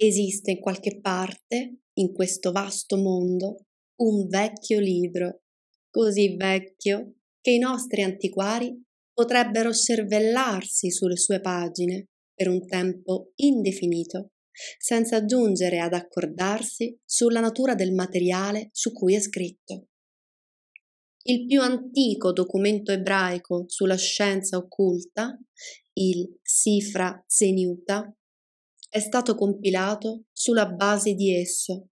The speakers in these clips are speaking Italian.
esiste in qualche parte, in questo vasto mondo, un vecchio libro, così vecchio che i nostri antiquari potrebbero cervellarsi sulle sue pagine per un tempo indefinito, senza giungere ad accordarsi sulla natura del materiale su cui è scritto. Il più antico documento ebraico sulla scienza occulta, il Sifra Zeniuta, è stato compilato sulla base di esso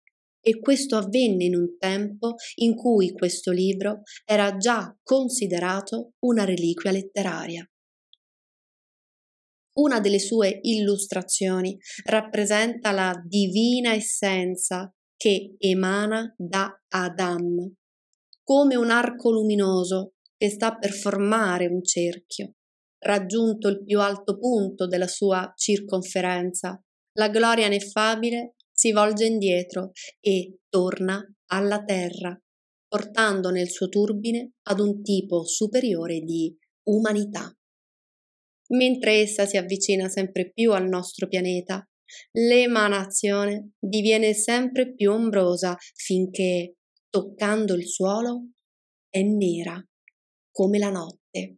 e questo avvenne in un tempo in cui questo libro era già considerato una reliquia letteraria. Una delle sue illustrazioni rappresenta la divina essenza che emana da Adam, come un arco luminoso che sta per formare un cerchio raggiunto il più alto punto della sua circonferenza, la gloria ineffabile si volge indietro e torna alla terra, portando nel suo turbine ad un tipo superiore di umanità. Mentre essa si avvicina sempre più al nostro pianeta, l'emanazione diviene sempre più ombrosa finché, toccando il suolo, è nera come la notte.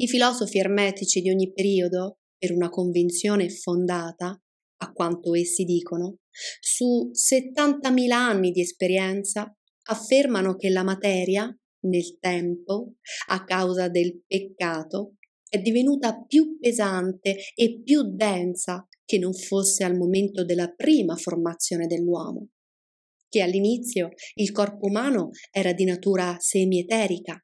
I filosofi ermetici di ogni periodo, per una convinzione fondata, a quanto essi dicono, su 70.000 anni di esperienza, affermano che la materia, nel tempo, a causa del peccato, è divenuta più pesante e più densa che non fosse al momento della prima formazione dell'uomo, che all'inizio il corpo umano era di natura semieterica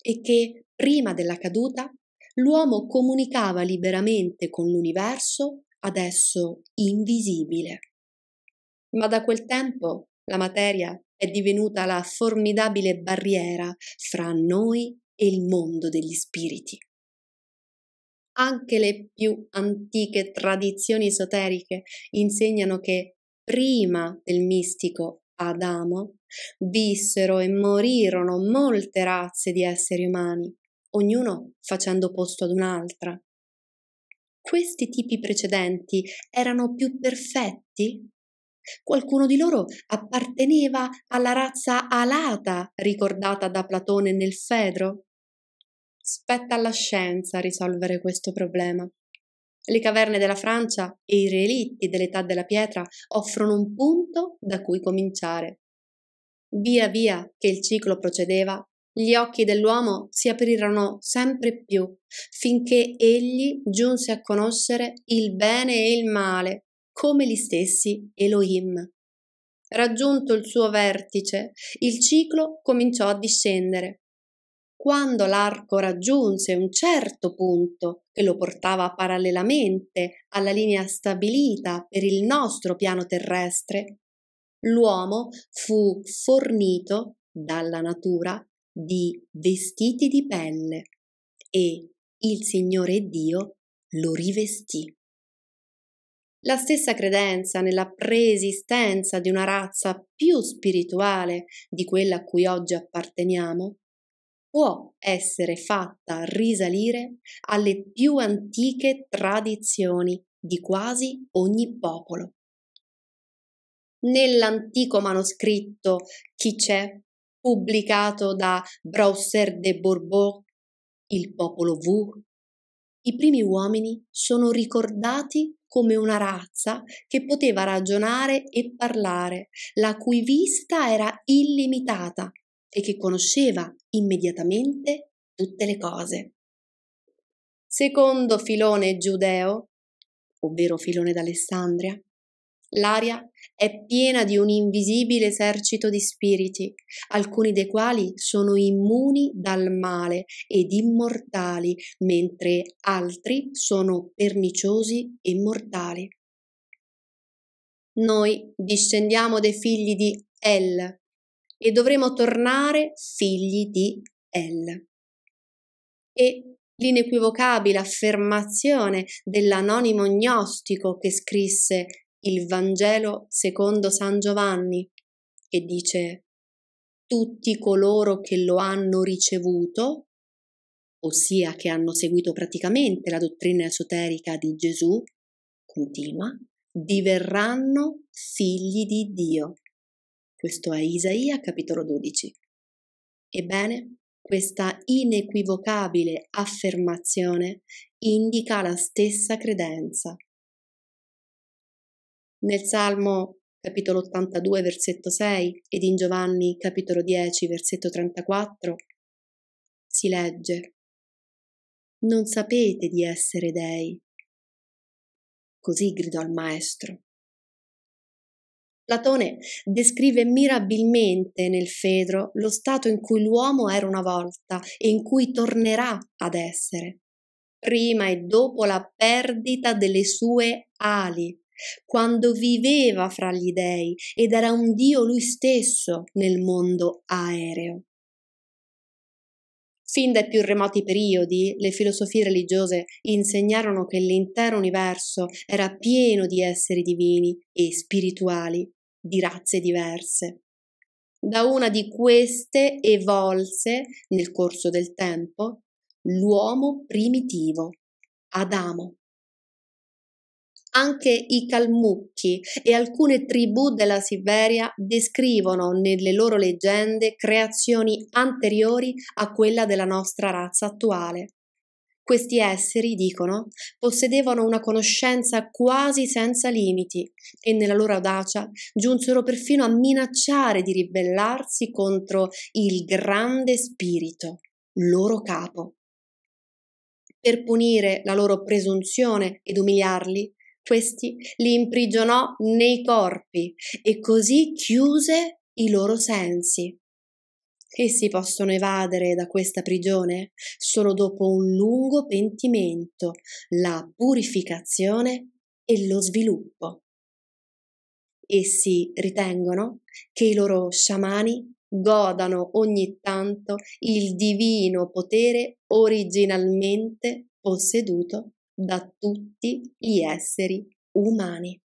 e che Prima della caduta, l'uomo comunicava liberamente con l'universo, adesso invisibile. Ma da quel tempo la materia è divenuta la formidabile barriera fra noi e il mondo degli spiriti. Anche le più antiche tradizioni esoteriche insegnano che prima del mistico Adamo vissero e morirono molte razze di esseri umani ognuno facendo posto ad un'altra. Questi tipi precedenti erano più perfetti? Qualcuno di loro apparteneva alla razza alata ricordata da Platone nel Fedro? Spetta alla scienza risolvere questo problema. Le caverne della Francia e i relitti dell'età della pietra offrono un punto da cui cominciare. Via via che il ciclo procedeva, gli occhi dell'uomo si aprirono sempre più, finché egli giunse a conoscere il bene e il male, come gli stessi Elohim. Raggiunto il suo vertice, il ciclo cominciò a discendere. Quando l'arco raggiunse un certo punto che lo portava parallelamente alla linea stabilita per il nostro piano terrestre, l'uomo fu fornito dalla natura di vestiti di pelle e il Signore Dio lo rivestì. La stessa credenza nella preesistenza di una razza più spirituale di quella a cui oggi apparteniamo può essere fatta risalire alle più antiche tradizioni di quasi ogni popolo. Nell'antico manoscritto Chi c'è pubblicato da Brosser de Bourbon, Il popolo V, i primi uomini sono ricordati come una razza che poteva ragionare e parlare, la cui vista era illimitata e che conosceva immediatamente tutte le cose. Secondo filone giudeo, ovvero filone d'Alessandria, l'aria è piena di un invisibile esercito di spiriti, alcuni dei quali sono immuni dal male ed immortali, mentre altri sono perniciosi e mortali. Noi discendiamo dei figli di El e dovremo tornare figli di El. E l'inequivocabile affermazione dell'anonimo gnostico che scrisse il Vangelo secondo San Giovanni e dice tutti coloro che lo hanno ricevuto, ossia che hanno seguito praticamente la dottrina esoterica di Gesù, continua, diverranno figli di Dio. Questo è Isaia capitolo 12. Ebbene, questa inequivocabile affermazione indica la stessa credenza, nel Salmo capitolo 82 versetto 6 ed in Giovanni capitolo 10 versetto 34 si legge Non sapete di essere dei. Così gridò il maestro. Platone descrive mirabilmente nel Fedro lo stato in cui l'uomo era una volta e in cui tornerà ad essere, prima e dopo la perdita delle sue ali, quando viveva fra gli dei ed era un Dio lui stesso nel mondo aereo. Fin dai più remoti periodi le filosofie religiose insegnarono che l'intero universo era pieno di esseri divini e spirituali, di razze diverse. Da una di queste evolse, nel corso del tempo, l'uomo primitivo, Adamo. Anche i Kalmucchi e alcune tribù della Siberia descrivono nelle loro leggende creazioni anteriori a quella della nostra razza attuale. Questi esseri, dicono, possedevano una conoscenza quasi senza limiti e nella loro audacia giunsero perfino a minacciare di ribellarsi contro il grande spirito, loro capo. Per punire la loro presunzione ed umiliarli, questi li imprigionò nei corpi e così chiuse i loro sensi. Essi possono evadere da questa prigione solo dopo un lungo pentimento, la purificazione e lo sviluppo. Essi ritengono che i loro sciamani godano ogni tanto il divino potere originalmente posseduto da tutti gli esseri umani.